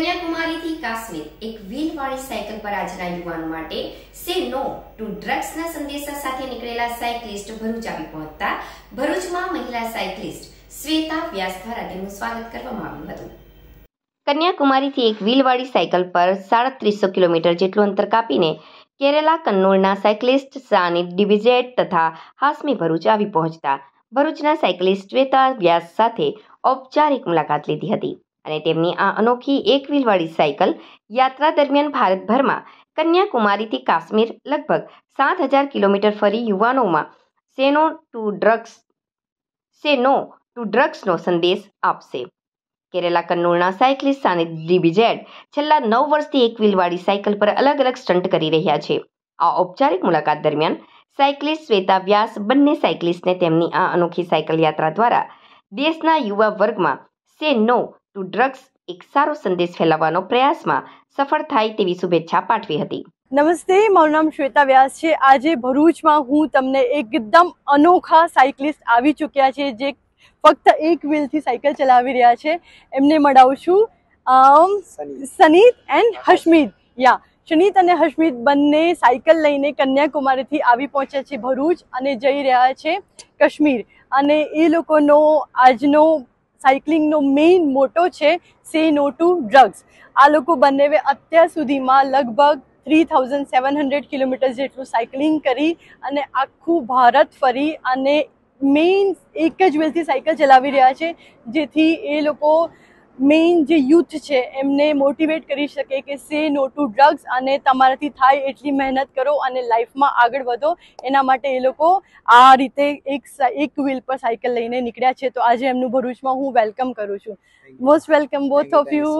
કન્યાકુમારીથી કાશ્મીર એક વ્હીલવાળી સાયકલ પર આજના યુવાન માટે સે નો ટુ ડ્રગ્સના સંદેશા સાથે નીકળેલા સાયકલિસ્ટ ભરૂચ આવી પહોંચતા ભરૂચમાં મહિલા સાયકલિસ્ટ શ્વેતા વ્યાસ દ્વારા તેમનું સ્વાગત કરવામાં આવ્યું હતું કન્યાકુમારીથી એક વ્હીલવાળી સાયકલ પર સાડત્રીસો કિલોમીટર જેટલું અંતર કાપીને કેરેલા કન્નૂરના સાયકલિસ્ટ સાનિફ ડિવિઝેટ તથા હાસમી ભરૂચ આવી પહોંચતા ભરૂચના સાયકલિસ્ટ શ્વેતા વ્યાસ સાથે ઔપચારિક મુલાકાત લીધી હતી અને તેમની આ અનોખી એક વ્હીલવાળી સાયકલ યાત્રા દરમિયાન ભારતભરમાં કન્યાકુમારીથી કાશ્મીર લગભગ સાત હજાર કિલોમીટર ફરી યુવાનોમાં say no to drugs say no to ડ્રગ્સનો સંદેશ આપશે કેરેલા કન્નૂરના સાયકલિસ્ટ સાનિધિ વિજેડ છેલ્લા નવ વર્ષથી એક વ્હીલવાળી સાયકલ પર અલગ અલગ સ્ટન્ટ કરી રહ્યા છે આ ઔપચારિક મુલાકાત દરમિયાન સાયકલિસ્ટ શ્વેતા વ્યાસ બંને સાયકલિસ્ટને તેમની આ અનોખી સાયકલ યાત્રા દ્વારા દેશના યુવા વર્ગમાં સે નો ટુ ડ્રગ્સ એક સારો સંદેશ ફેલાવવાનો પ્રયાસમાં સફળ થાય તેવી શુભેચ્છા પાઠવી હતી નમસ્તે મારું નામ શ્વેતા વ્યાસ છે આજે ભરૂચમાં હું તમને એકદમ અનોખા સાયકલિસ્ટ આવી ચૂક્યા છે જે ફક્ત એક વ્હીલથી સાયકલ ચલાવી રહ્યા છે એમને મળાવું છું સનીત એન્ડ હશમીદ યા શનિત અને હશમીત બંને સાયકલ લઈને કન્યાકુમારીથી આવી પહોંચ્યા છે ભરૂચ અને જઈ રહ્યા છે કશ્મીર અને એ લોકોનો આજનો સાયકલિંગનો મેઇન મોટો છે સે નો ટુ ડ્રગ્સ આ લોકો બંનેવે અત્યાર સુધીમાં લગભગ three thousand seven hundred kilometre જેટલું સાયકલિંગ કરી અને આખું ભારત ફરી અને મેઇન એક જ વેલથી સાયકલ ચલાવી રહ્યા છે જેથી એ લોકો મેઇન જે યુથ છે એમને મોટિવેટ કરી શકે કે સે નો ટુ ડ્રગ્સ અને તમારાથી થાય એટલી મહેનત કરો અને લાઈફમાં આગળ વધો એના માટે એ લોકો આ રીતે એક એક વ્હીલ પર સાયકલ લઈને નીકળ્યા છે તો આજે એમનું ભરૂચમાં હું વેલકમ કરું છું most welcome both of you